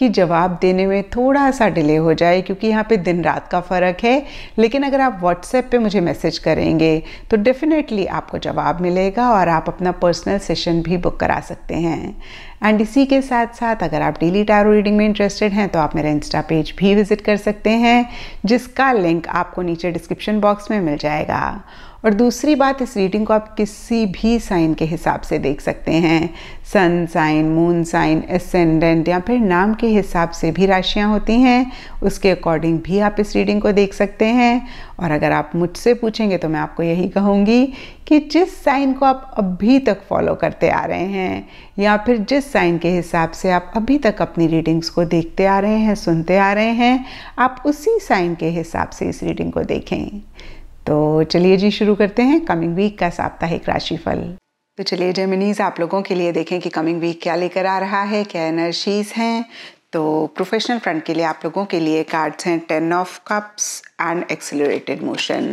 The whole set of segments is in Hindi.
कि जवाब देने में थोड़ा सा डिले हो जाए क्योंकि यहाँ पे दिन रात का फ़र्क है लेकिन अगर आप व्हाट्सएप पे मुझे मैसेज करेंगे तो डेफ़िनेटली आपको जवाब मिलेगा और आप अपना पर्सनल सेशन भी बुक करा सकते हैं एंड इसी के साथ साथ अगर आप डेली टैरो रीडिंग में इंटरेस्टेड हैं तो आप मेरा इंस्टा पेज भी विजिट कर सकते हैं जिसका लिंक आपको नीचे डिस्क्रिप्शन बॉक्स में मिल जाएगा और दूसरी बात इस रीडिंग को आप किसी भी साइन के हिसाब से देख सकते हैं sun sign moon sign ascendant या फिर नाम के हिसाब से भी राशियाँ होती हैं उसके अकॉर्डिंग भी आप इस रीडिंग को देख सकते हैं और अगर आप मुझसे पूछेंगे तो मैं आपको यही कहूँगी कि जिस साइन को आप अभी तक फॉलो करते आ रहे हैं या फिर जिस साइन के हिसाब से आप अभी तक अपनी रीडिंग्स को देखते आ रहे हैं सुनते आ रहे हैं आप उसी साइन के हिसाब से इस रीडिंग को देखें तो चलिए जी शुरू करते हैं कमिंग वीक का साप्ताहिक राशिफल तो चलिए जेमिनीज आप लोगों के लिए देखें कि कमिंग वीक क्या लेकर आ रहा है क्या एनर्जीज हैं तो प्रोफेशनल फ्रंट के लिए आप लोगों के लिए कार्ड्स हैं ten of cups and accelerated motion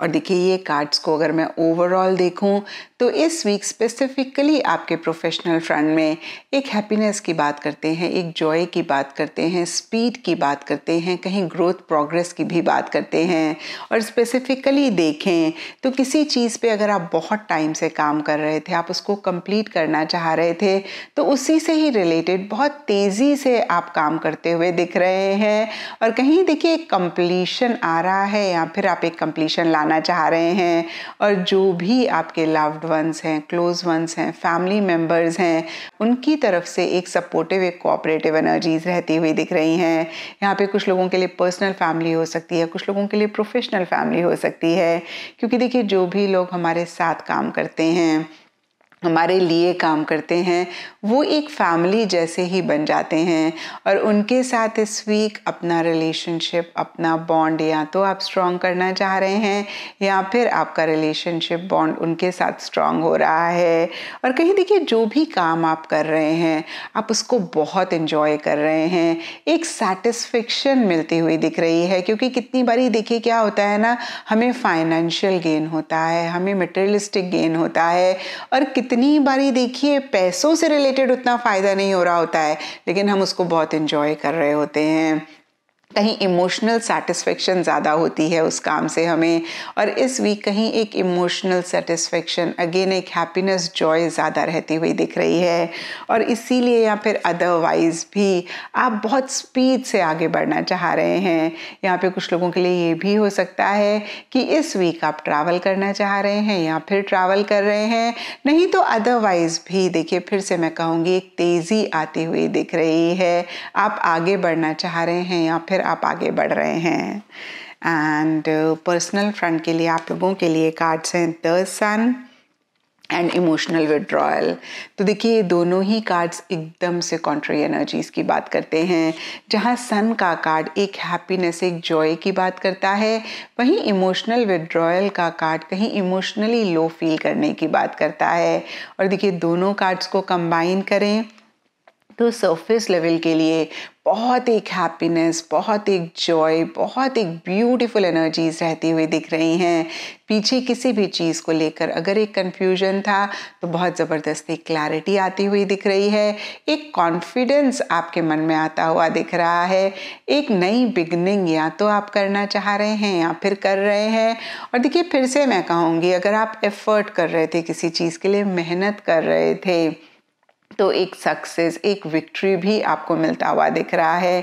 और देखिए ये कार्ड्स को अगर मैं ओवरऑल देखूं तो इस वीक स्पेसिफिकली आपके प्रोफेशनल फ्रंट में एक हैप्पीनेस की बात करते हैं एक जॉय की बात करते हैं स्पीड की बात करते हैं कहीं ग्रोथ प्रोग्रेस की भी बात करते हैं और स्पेसिफिकली देखें तो किसी चीज़ पे अगर आप बहुत टाइम से काम कर रहे थे आप उसको कंप्लीट करना चाह रहे थे तो उसी से ही रिलेटेड बहुत तेज़ी से आप काम करते हुए दिख रहे हैं और कहीं देखिए एक कंप्लीशन आ रहा है या फिर आप एक कंप्लीशन लाना चाह रहे हैं और जो भी आपके लव्ड वंस हैं क्लोज वंस हैं फैमिली मेम्बर्स हैं उनकी तरफ से एक सपोर्टिव एक कोऑपरेटिव एनर्जीज रहती हुई दिख रही हैं यहाँ पे कुछ लोगों के लिए पर्सनल फैमिली हो सकती है कुछ लोगों के लिए प्रोफेशनल फैमिली हो सकती है क्योंकि देखिए जो भी लोग हमारे साथ काम करते हैं हमारे लिए काम करते हैं वो एक फैमिली जैसे ही बन जाते हैं और उनके साथ इस वीक अपना रिलेशनशिप अपना बॉन्ड या तो आप स्ट्रॉन्ग करना चाह रहे हैं या फिर आपका रिलेशनशिप बॉन्ड उनके साथ स्ट्रॉन्ग हो रहा है और कहीं देखिए जो भी काम आप कर रहे हैं आप उसको बहुत इन्जॉय कर रहे हैं एक सेटिस्फिक्शन मिलती हुई दिख रही है क्योंकि कितनी बारी देखिए क्या होता है ना हमें फाइनेंशियल गेन होता है हमें मटेरियलिस्टिक गेन होता है और कित कितनी बारी देखिए पैसों से रिलेटेड उतना फ़ायदा नहीं हो रहा होता है लेकिन हम उसको बहुत इन्जॉय कर रहे होते हैं कहीं इमोशनल सेटिस्फेक्शन ज़्यादा होती है उस काम से हमें और इस वीक कहीं एक इमोशनल सेटिस्फेक्शन अगेन एक हैप्पीनेस जॉय ज़्यादा रहती हुई दिख रही है और इसीलिए या फिर अदरवाइज भी आप बहुत स्पीड से आगे बढ़ना चाह रहे हैं यहाँ पे कुछ लोगों के लिए ये भी हो सकता है कि इस वीक आप ट्रैवल करना चाह रहे हैं या फिर ट्रैवल कर रहे हैं नहीं तो अदरवाइज़ भी देखिए फिर से मैं कहूँगी एक तेज़ी आती हुई दिख रही है आप आगे बढ़ना चाह रहे हैं या फिर आप आगे बढ़ रहे हैं एंड पर्सनल फ्रंट के लिए आप लोगों के लिए कार्ड्स हैं the sun and emotional withdrawal तो देखिए ये दोनों ही कार्ड्स एकदम से कॉन्ट्री एनर्जीज की बात करते हैं जहाँ सन का कार्ड एक हैप्पीनेस एक जॉय की बात करता है वहीं इमोशनल विड्रॉयल का कार्ड कहीं इमोशनली लो फील करने की बात करता है और देखिए दोनों कार्ड्स को कंबाइन करें तो सरफेस लेवल के लिए बहुत एक हैप्पीनेस बहुत एक जॉय बहुत एक ब्यूटीफुल एनर्जीज रहती हुई दिख रही हैं पीछे किसी भी चीज़ को लेकर अगर एक कन्फ्यूजन था तो बहुत ज़बरदस्त एक क्लैरिटी आती हुई दिख रही है एक कॉन्फिडेंस आपके मन में आता हुआ दिख रहा है एक नई बिगनिंग या तो आप करना चाह रहे हैं या फिर कर रहे हैं और देखिए फिर से मैं कहूँगी अगर आप एफ़र्ट कर रहे थे किसी चीज़ के लिए मेहनत कर रहे थे तो एक सक्सेस एक विक्ट्री भी आपको मिलता हुआ दिख रहा है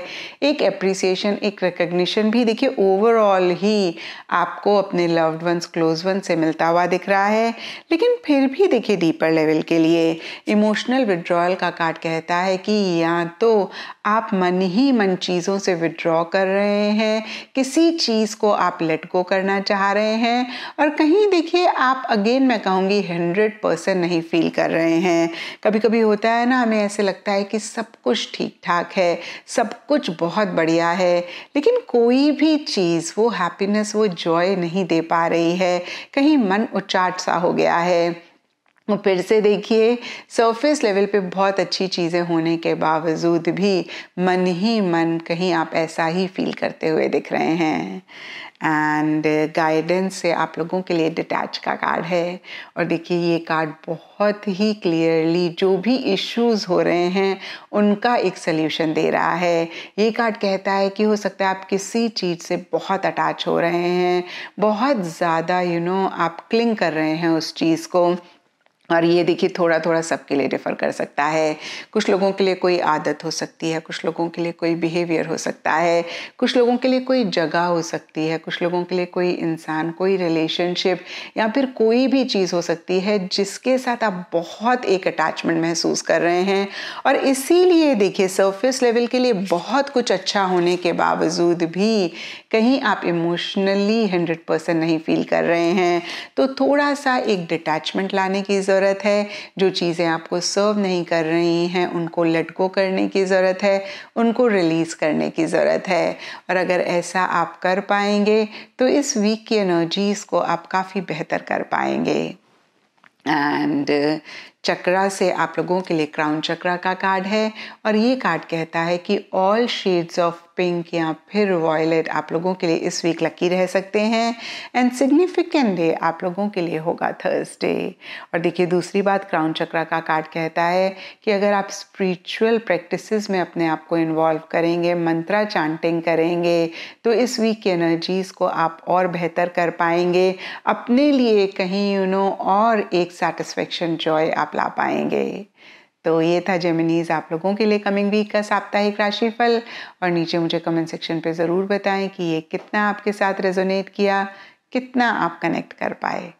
एक अप्रिसिएशन एक रिकग्निशन भी देखिए ओवरऑल ही आपको अपने लव्ड वंस क्लोज वन से मिलता हुआ दिख रहा है लेकिन फिर भी देखिए डीपर लेवल के लिए इमोशनल विड्रॉयल का कार्ड कहता है कि या तो आप मन ही मन चीज़ों से विड्रॉ कर रहे हैं किसी चीज़ को आप लेट गो करना चाह रहे हैं और कहीं देखिए आप अगेन मैं कहूँगी हंड्रेड परसेंट नहीं फील कर रहे हैं कभी कभी होता होता है ना हमें ऐसे लगता है कि सब कुछ ठीक ठाक है सब कुछ बहुत बढ़िया है लेकिन कोई भी चीज़ वो हैप्पीनेस वो जॉय नहीं दे पा रही है कहीं मन उचाट सा हो गया है फिर से देखिए सरफेस लेवल पे बहुत अच्छी चीज़ें होने के बावजूद भी मन ही मन कहीं आप ऐसा ही फील करते हुए दिख रहे हैं एंड गाइडेंस uh, से आप लोगों के लिए डिटैच का कार्ड है और देखिए ये कार्ड बहुत ही क्लियरली जो भी इश्यूज हो रहे हैं उनका एक सल्यूशन दे रहा है ये कार्ड कहता है कि हो सकता है आप किसी चीज़ से बहुत अटैच हो रहे हैं बहुत ज़्यादा यू you नो know, आप क्लिंग कर रहे हैं उस चीज़ को और ये देखिए थोड़ा थोड़ा सबके लिए रेफ़र कर सकता है कुछ लोगों के लिए कोई आदत हो सकती है कुछ लोगों के लिए कोई बिहेवियर हो सकता है कुछ लोगों के लिए कोई जगह हो सकती है कुछ लोगों के लिए कोई इंसान कोई रिलेशनशिप या फिर कोई भी चीज़ हो सकती है जिसके साथ आप बहुत एक अटैचमेंट महसूस कर रहे हैं और इसीलिए देखिए सर्फेस लेवल के लिए बहुत कुछ अच्छा होने के बावजूद भी कहीं आप इमोशनली हंड्रेड परसेंट नहीं फील कर रहे हैं तो थोड़ा सा एक डिटैचमेंट लाने की ज़रूरत ज़रूरत है जो चीज़ें आपको सर्व नहीं कर रही हैं उनको लटको करने की ज़रूरत है उनको रिलीज़ करने की ज़रूरत है और अगर ऐसा आप कर पाएंगे तो इस वीक की एनर्जीज़ को आप काफ़ी बेहतर कर पाएंगे एंड चक्रा से आप लोगों के लिए क्राउन चक्रा का कार्ड है और ये कार्ड कहता है कि ऑल शेड्स ऑफ पिंक या फिर वॉयलेट आप लोगों के लिए इस वीक लकी रह सकते हैं एंड सिग्निफिकेंट डे आप लोगों के लिए होगा थर्सडे और देखिए दूसरी बात क्राउन चक्रा का कार्ड कहता है कि अगर आप स्पिरिचुअल प्रैक्टिस में अपने आप को इन्वॉल्व करेंगे मंत्रा चांटिंग करेंगे तो इस वीक की एनर्जीज़ को आप और बेहतर कर पाएंगे अपने लिए कहीं यू नो और एक सेटिस्फेक्शन जॉय आप ला पाएंगे तो ये था जेमिनीज आप लोगों के लिए कमिंग वीक का साप्ताहिक राशिफल और नीचे मुझे कमेंट सेक्शन पे ज़रूर बताएं कि ये कितना आपके साथ रेजोनेट किया कितना आप कनेक्ट कर पाए